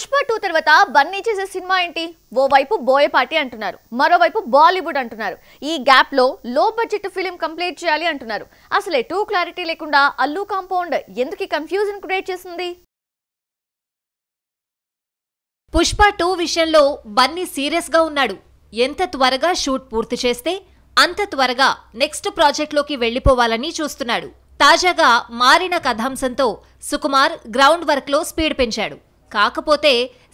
Pushpa two తర్వాత బన్నీ చేసే cinema ఏంటి ఓవైపు బోయపాటి అంటున్నారు మరోవైపు బాలీవుడ్ అంటున్నారు ఈ గ్యాప్ లో లో బడ్జెట్ ఫిలిం కంప్లీట్ చేయాలి అంటున్నారు అసలే టూ క్లారిటీ లేకుండా అల్లు కాంపౌండ్ ఎందుకు కన్ఫ్యూజన్ క్రియేట్ చేసింది పుష్ప టూ విషయంలో బన్నీ సీరియస్ గా ఉన్నాడు ఎంత త్వరగా షూట్ పూర్తి చేస్తే అంత త్వరగా నెక్స్ట్ ప్రాజెక్ట్లోకి వెళ్లిపోవాలని చూస్తున్నాడు తాజాగా మారిన కథాంశంతో సుకుమార్ గ్రౌండ్ వర్క్లో స్పీడ్ పెంచాడు కాకపోతే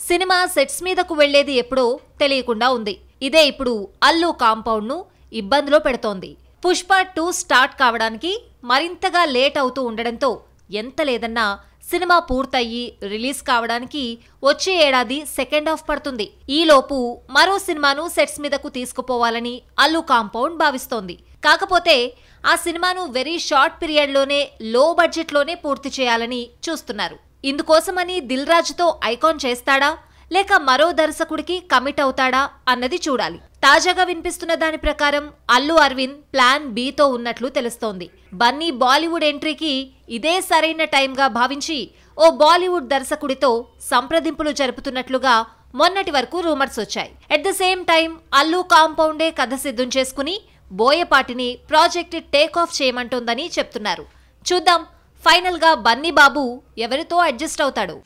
సినిమా సెట్స్ మీదకు వెళ్లేది ఎప్పుడో తెలియకుండా ఉంది ఇదే ఇప్పుడు అల్లు కాంపౌండ్ను ఇబ్బందిలో పెడుతోంది పుష్ప టూ స్టార్ట్ కావడానికి మరింతగా లేట్ అవుతూ ఉండడంతో ఎంత లేదన్నా సినిమా పూర్తయ్యి రిలీజ్ కావడానికి వచ్చే ఏడాది సెకండ్ హాఫ్ పడుతుంది ఈలోపు మరో సినిమాను సెట్స్ మీదకు తీసుకుపోవాలని అల్లు కాంపౌండ్ భావిస్తోంది కాకపోతే ఆ సినిమాను వెరీ షార్ట్ పీరియడ్లోనే లో బడ్జెట్లోనే పూర్తి చేయాలని చూస్తున్నారు ఇందుకోసమని దిల్ రాజుతో ఐకాన్ చేస్తాడా లేక మరో దర్శకుడికి కమిట్ అవుతాడా అన్నది చూడాలి తాజాగా వినిపిస్తున్న దాని ప్రకారం అల్లు అరవింద్ ప్లాన్ బీతో ఉన్నట్లు తెలుస్తోంది బన్నీ బాలీవుడ్ ఎంట్రీకి ఇదే సరైన టైంగా భావించి ఓ బాలీవుడ్ దర్శకుడితో సంప్రదింపులు జరుపుతున్నట్లుగా మొన్నటి వరకు రూమర్స్ వచ్చాయి at the same time Allu కాంపౌండే కథ సిద్ధం చేసుకుని బోయపాటిని ప్రాజెక్ట్ టేక్ ఆఫ్ చేయమంటుందని చెప్తున్నారు చూద్దాం ఫైనల్గా బన్నీ బాబు ఎవరితో అడ్జస్ట్ అవుతాడు